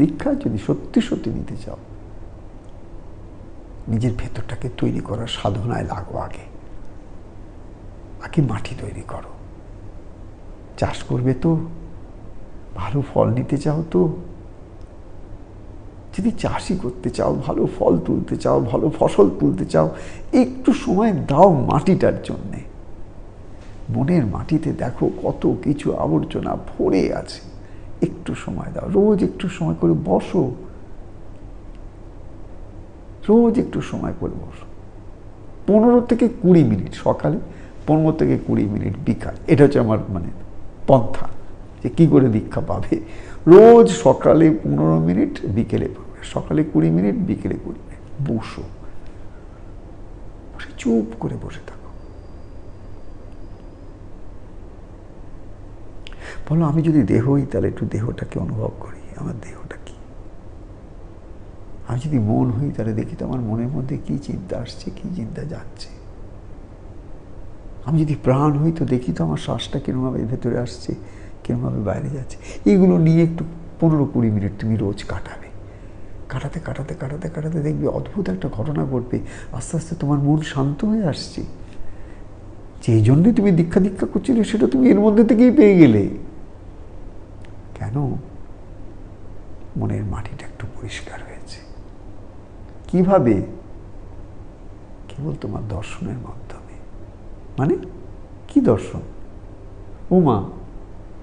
দীক্ষা যদি সত্যি সত্যি নিতে চাও নিজের ভেতরটাকে তৈরি করার সাধনায় লাগো আগে আগে মাটি তৈরি করো চাষ করবে তো ভালো ফল নিতে চাও তো যদি চাষি করতে চাও ভালো ফল তুলতে চাও ভালো ফসল তুলতে চাও একটু সময় দাও মাটিটার জন্যে মনের মাটিতে দেখো কত কিছু আবর্জনা ভরে আছে একটু সময় দাও রোজ একটু সময় করে বসো রোজ একটু সময় করে বসো পনেরো থেকে কুড়ি মিনিট সকালে পনেরো থেকে কুড়ি মিনিট বিকাল এটা হচ্ছে আমার মানে পন্থা যে কি করে দীক্ষা পাবে রোজ সকালে পনেরো মিনিট বিকেলে পাবে সকালে কুড়ি মিনিট বিকেলে কুড়ি মিনিট বসো চুপ করে বসে থাকো বলো আমি যদি দেহই তাহলে একটু দেহটাকে অনুভব করি আমার দেহটা কি আমি যদি মন হই তাহলে দেখি তো আমার মনের মধ্যে কি চিন্তা আসছে কি চিন্তা যাচ্ছে আমি যদি প্রাণ হই তো দেখি তো আমার শ্বাসটা কীরকমভাবে ভেতরে আসছে কীরকমভাবে বাইরে যাচ্ছে এগুলো নিয়ে একটু পনেরো কুড়ি মিনিট তুমি রোজ কাটাবে কাটাতে কাটাতে কাটাতে কাটাতে দেখবে অদ্ভুত একটা ঘটনা ঘটবে আস্তে আস্তে তোমার মন শান্ত হয়ে আসছে যে জন্যে তুমি দীক্ষা দীক্ষা করছিলে সেটা তুমি এর মধ্যে থেকেই পেয়ে গেলে কেন মনের মাটিটা একটু পরিষ্কার হয়েছে কিভাবে কেবল তোমার দর্শনের মাধ্যমে মানে কি দর্শন উমা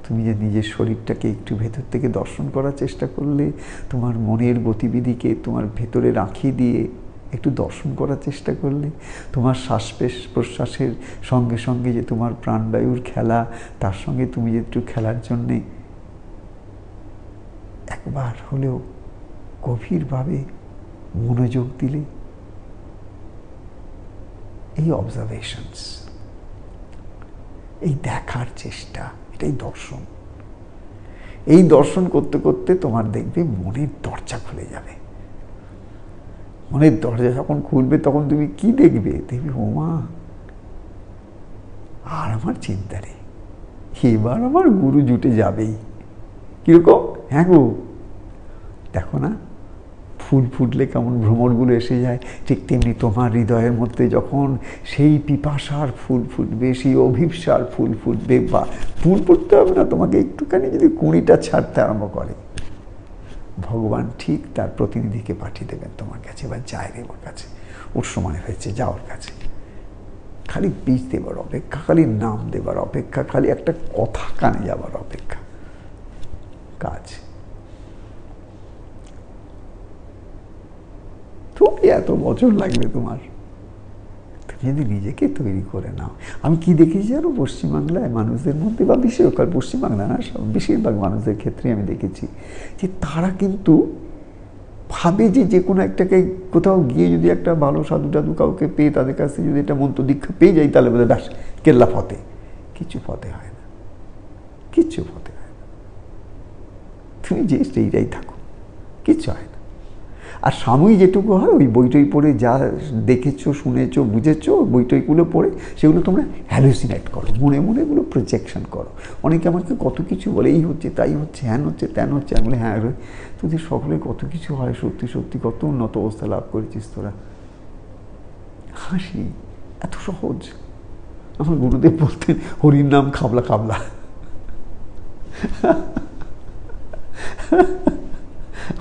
তুমি যে নিজের শরীরটাকে একটু ভেতর থেকে দর্শন করার চেষ্টা করলে তোমার মনের গতিবিধিকে তোমার ভেতরে রাখিয়ে দিয়ে একটু দর্শন করার চেষ্টা করলে তোমার শ্বাসপেশ প্রশ্বাসের সঙ্গে সঙ্গে যে তোমার প্রাণবায়ুর খেলা তার সঙ্গে তুমি যে একটু খেলার জন্যে একবার হলেও গভীরভাবে মনোযোগ দিলে এই অবজারভেশনস এই দেখার চেষ্টা এটাই দর্শন এই দর্শন করতে করতে তোমার দেখবে মনের দরজা খুলে যাবে মনের দরজা যখন খুলবে তখন তুমি কি দেখবে দেখবে হোমা আর আমার চিন্তা নেই এবার আমার গুরু জুটে যাবেই কিরকম হ্যাঁ গো দেখো না ফুল ফুটলে কেমন ভ্রমণগুলো এসে যায় ঠিক তেমনি তোমার হৃদয়ের মধ্যে যখন সেই পিপাসার ফুল ফুটবে সেই অভিপসার ফুল ফুটবে বা ফুল ফুটতে হবে না তোমাকে একটুখানি যদি কুঁড়িটা ছাড়তে আরম্ভ করে ভগবান ঠিক তার প্রতিনিধিকে পাঠিয়ে দেবেন তোমার কাছে বা যায় রে ওর কাছে ওর সময় হয়েছে যা ওর কাছে খালি বীজ দেবার অপেক্ষা খালি নাম দেবার অপেক্ষা খালি একটা কথা কানে যাবার অপেক্ষা এত বছর লাগবে তোমার তুমি যদি নিজেকে তৈরি করে নাও আমি কি দেখেছি জানো পশ্চিমবাংলায় মানুষদের মধ্যে বা বেশিরভাগ পশ্চিমবাংলা না সব বেশিরভাগ মানুষের ক্ষেত্রে আমি দেখেছি যে তারা কিন্তু ভাবে যে যে কোনো একটাকে কোথাও গিয়ে যদি একটা ভালো সাধু টাধু কাউকে পেয়ে তাদের কাছে যদি একটা মন্ত্র দীক্ষা পেয়ে যাই তাহলে বোধহয় দাস কেল্লা ফতে কিছু ফতে হয় না কিছু ফতে হয় না তুমি যে সেইটাই থাকো কিছু হয় আর স্বামী যেটুকু হয় ওই বইটই পড়ে যা দেখেছো শুনেছো বুঝেছো বইটইগুলো পড়ে সেগুলো তোমরা হ্যালুসিনেট করো মনে মনে এগুলো প্রজেকশন করো অনেকে আমাকে কত কিছু বলে এই হচ্ছে তাই হচ্ছে হ্যান হচ্ছে ত্যান হচ্ছে আমি বলে হ্যাঁ রে তোদের সকলে কত কিছু হয় সত্যি সত্যি কত উন্নত অবস্থা লাভ করেছিস তোরা হাসি এত সহজ আমার গুরুদেব বলতেন হরির নাম খাবলা খাবলা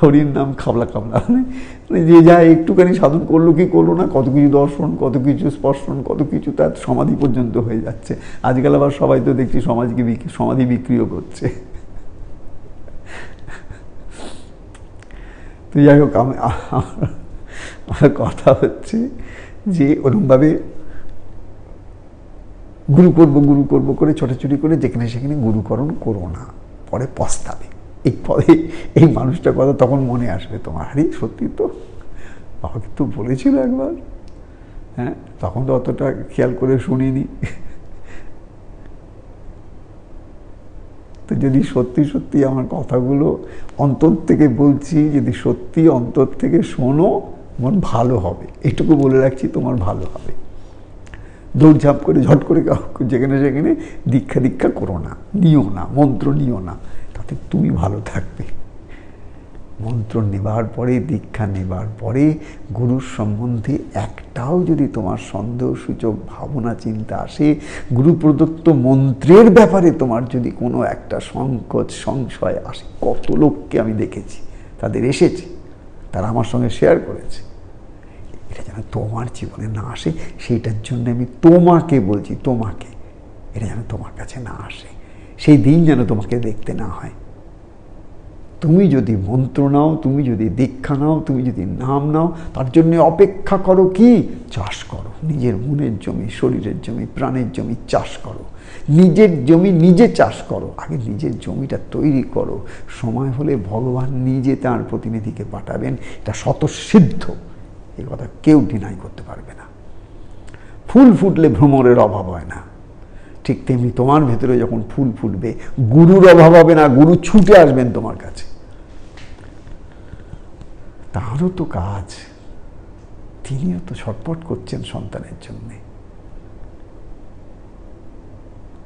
হরির নাম খাবলা খাবলা মানে, মানে যে যা একটুখানি সাধন করলো কি করলো না কত কিছু দর্শন কত কিছু স্পর্শন কত কিছু তার সমাধি পর্যন্ত হয়ে যাচ্ছে আজকাল আবার সবাই তো দেখছি সমাজকে সমাধি বিক্রিও করছে তো যাই হোক আমি আমার কথা হচ্ছে যে ওরমভাবে গুরু করব গুরু করব করে ছোটাছুটি করে যেখানে সেখানে গুরুকরণ করো না পরে পস্তাবে এই পদে এই মানুষটার কথা তখন মনে আসবে তোমার আরে সত্যি তো আমাকে তো বলেছিল একবার হ্যাঁ তখন তো অতটা খেয়াল করে শুনিনি তো যদি সত্যি সত্যি আমার কথাগুলো অন্তর থেকে বলছি যদি সত্যি অন্তর থেকে শোনো মন ভালো হবে এটুকু বলে রাখছি তোমার ভালো হবে দৌড়ঝাঁপ করে ঝট করে যেখানে সেখানে দীক্ষা দীক্ষা করো না নিও না মন্ত্র নিও না থাকতে তুমি ভালো থাকবে মন্ত্র নেবার পরে দীক্ষা নেবার পরে গুরুর সম্বন্ধে একটাও যদি তোমার সন্দেহসূচক ভাবনা চিন্তা আসে গুরু প্রদত্ত মন্ত্রের ব্যাপারে তোমার যদি কোনো একটা সংকট সংশয় আসে কত লোককে আমি দেখেছি তাদের এসেছে তারা আমার সঙ্গে শেয়ার করেছে এটা যেন তোমার জীবনে না আসে সেইটার জন্য আমি তোমাকে বলছি তোমাকে এটা যেন তোমার কাছে না আসে সেই দিন যেন তোমাকে দেখতে না হয় তুমি যদি মন্ত্র নাও তুমি যদি দীক্ষা নাও তুমি যদি নাম নাও তার জন্য অপেক্ষা করো কি চাষ করো নিজের মনের জমি শরীরের জমি প্রাণের জমি চাষ করো নিজের জমি নিজে চাষ করো আগে নিজের জমিটা তৈরি করো সময় হলে ভগবান নিজে তার প্রতিনিধিকে পাঠাবেন এটা স্বতঃসিদ্ধ এ কথা কেউ ডিনাই করতে পারবে না ফুল ফুটলে ভ্রমণের অভাব হয় না ঠিক তেমনি তোমার ভেতরে যখন ফুল ফুটবে গুরুর অভাব হবে না গুরু ছুটে আসবেন তোমার কাছে তারও তো কাজ তিনিও তো ছটপট করছেন সন্তানের জন্যে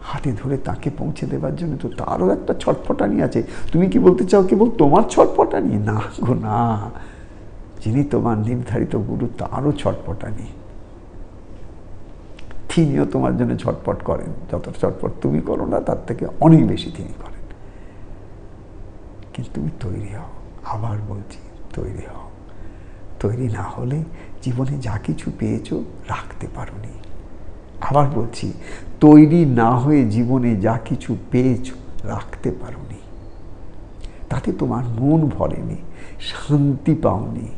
হাতে ধরে তাকে পৌঁছে দেবার জন্য তো তারও একটা ছটফটানি আছে তুমি কি বলতে চাও কেবল তোমার ছটফটানি না গো না যিনি তোমার নির্ধারিত গুরু তারও ছটফটানি তিনিও তোমার জন্য ছটপট করেন যতটা ছটপট তুমি করো না তার থেকে অনেক বেশি তিনি করেন কিন্তু তুমি তৈরি হও আবার বলছি তৈরি হও তৈরি না হলে জীবনে যা কিছু পেয়েছো রাখতে পারোনি আবার বলছি তৈরি না হয়ে জীবনে যা কিছু পেয়েছো রাখতে পারো নি তাতে তোমার মন ভরেনি শান্তি পাওনি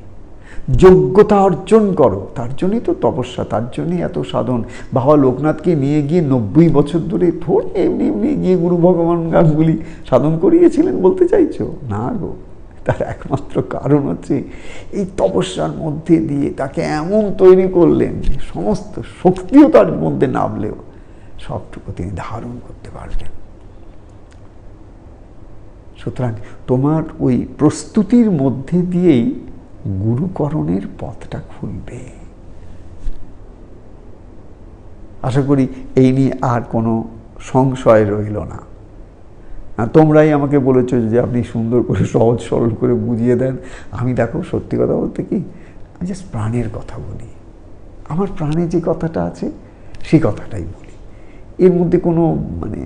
যোগ্যতা অর্জন করো তার জন্যই তো তপস্যা তার জন্যই এত সাধন বাবা লোকনাথকে নিয়ে গিয়ে নব্বই বছর ধরে থোড় এমনি এমনি গিয়ে গুরু ভগবান গাছগুলি সাধন করিয়েছিলেন বলতে চাইছো না গো তার একমাত্র কারণ হচ্ছে এই তপস্যার মধ্যে দিয়ে তাকে এমন তৈরি করলেন যে সমস্ত শক্তিও তার মধ্যে নামলেও সবটুকু তিনি ধারণ করতে পারলেন সুতরাং তোমার ওই প্রস্তুতির মধ্যে দিয়েই গুরুকরণের পথটা খুলবে আশা করি এই নিয়ে আর কোনো সংশয় রইল না তোমরাই আমাকে বলেছো যে আপনি সুন্দর করে সহজ সরল করে বুঝিয়ে দেন আমি দেখো সত্যি কথা বলতে কি আমি জাস্ট প্রাণের কথা বলি আমার প্রাণে যে কথাটা আছে সেই কথাটাই বলি এর মধ্যে কোনো মানে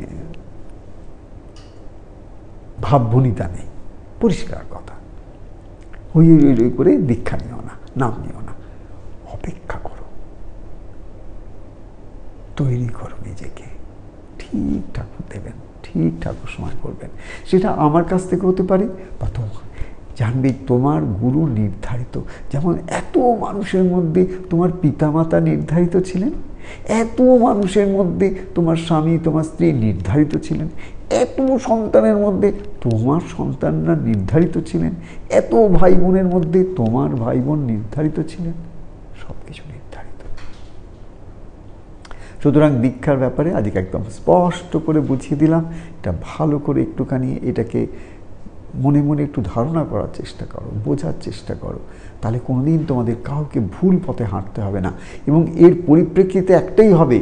ভাবভনিতা নেই পরিষ্কার কথা হুই হুই করে দীক্ষা নিও না নাম নিও না অপেক্ষা করো তৈরি করো নিজেকে ঠিক ঠাকুর দেবেন ঠিক ঠাকুর সময় করবেন সেটা আমার কাছ থেকে হতে পারে বা তোমার জানবে তোমার গুরু নির্ধারিত যেমন এত মানুষের মধ্যে তোমার পিতামাতা নির্ধারিত ছিলেন এত মানুষের মধ্যে তোমার স্বামী তোমার স্ত্রী নির্ধারিত ছিলেন এত সন্তানের মধ্যে তোমার সন্তানরা নির্ধারিত ছিলেন এত ভাই বোনের মধ্যে তোমার ভাই বোন নির্ধারিত ছিলেন সব কিছু নির্ধারিত সুতরাং দীক্ষার ব্যাপারে আজকে একদম স্পষ্ট করে বুঝিয়ে দিলাম এটা ভালো করে একটুখানি এটাকে মনে মনে একটু ধারণা করার চেষ্টা করো বোঝার চেষ্টা করো তাহলে কোনো দিন তোমাদের কাউকে ভুল পথে হাঁটতে হবে না এবং এর পরিপ্রেক্ষিতে একটাই হবে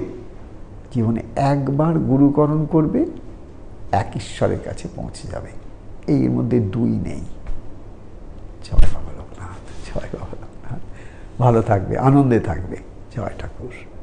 জীবনে একবার গুরুকরণ করবে এক ঈশ্বরের কাছে পৌঁছে যাবে এই এর মধ্যে দুই নেই জয় বাবা লোকনাথ জয় বাবা লোকনাথ ভালো থাকবে আনন্দে থাকবে জয় ঠাকুর